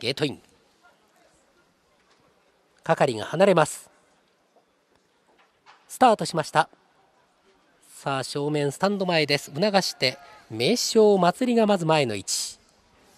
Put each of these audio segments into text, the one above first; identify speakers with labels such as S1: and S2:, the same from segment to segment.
S1: ゲートイン係が離れますスタートしましたさあ正面スタンド前です促して名称祭りがまず前の位置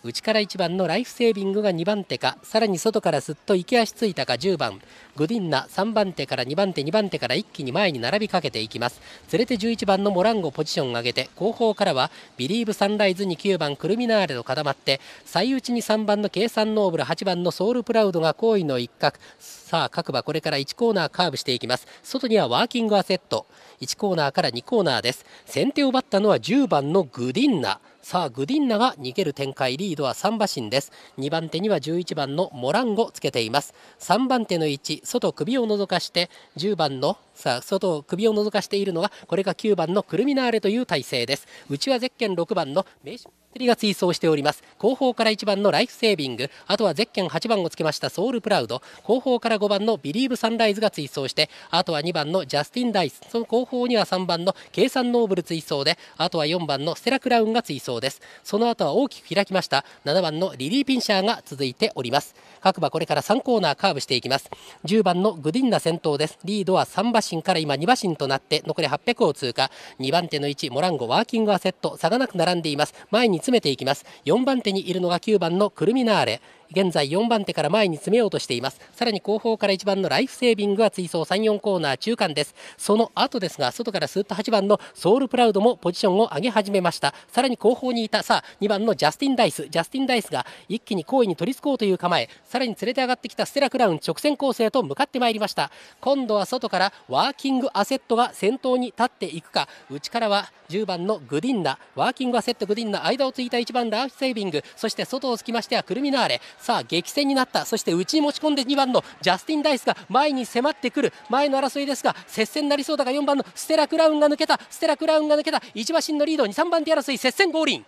S1: 内から1番のライフセービングが2番手かさらに外からすっと池足ついたか10番グディンナ3番手から2番手2番手から一気に前に並びかけていきます連れて11番のモランゴポジションを上げて後方からはビリーブサンライズに9番クルミナーレと固まって最内に3番の計算ノーブル8番のソウルプラウドが好位の一角さあ各馬これから1コーナーカーブしていきます外にはワーキングアセット1コーナーから2コーナーです先手を奪ったのは10番のグディンナさあグディンナが逃げる展開リードは3馬身です2番手には11番のモランゴつけています3番手の1外首を覗かして10番のさあ外を首を覗かしているのはこれが9番のクルミナーレという体勢です内はゼッケン6番の名手りが追走しております後方から1番のライフセービングあとはゼッケン8番をつけましたソウルプラウド後方から5番のビリーブサンライズが追走してあとは2番のジャスティン・ダイスその後方には3番の計算ノーブル追走であとは4番のステラ・クラウンが追走ですその後は大きく開きました7番のリリー・ピンシャーが続いております各馬これから3コーナーカーブしていきます10番のグディンナ先頭ですリードは3馬新から今2馬身となって残り800を通過2番手の位置モランゴワーキングアセット差がなく並んでいます前に詰めていきます4番手にいるのが9番のクルミナーレ現在4番手から前に詰めようとしていますさらに後方から1番のライフセービングは追走34コーナー中間ですその後ですが外からスーッと8番のソウルプラウドもポジションを上げ始めましたさらに後方にいたさあ2番のジャスティン・ダイスジャスティン・ダイスが一気に好位に取りつこうという構えさらに連れて上がってきたステラ・クラウン直線構成と向かってまいりました今度は外からワーキングアセットが先頭に立っていくか内からは10番のグディンナワーキングアセットグディンナ間をついた1番ラーフセービングそして外をつきましてはクルミナーレさあ激戦になったそして内に持ち込んで2番のジャスティン・ダイスが前に迫ってくる前の争いですが接戦になりそうだが4番のステラ・クラウンが抜けたステラ・クラウンが抜けた1馬身のリード2、3番手争い接戦ゴーリン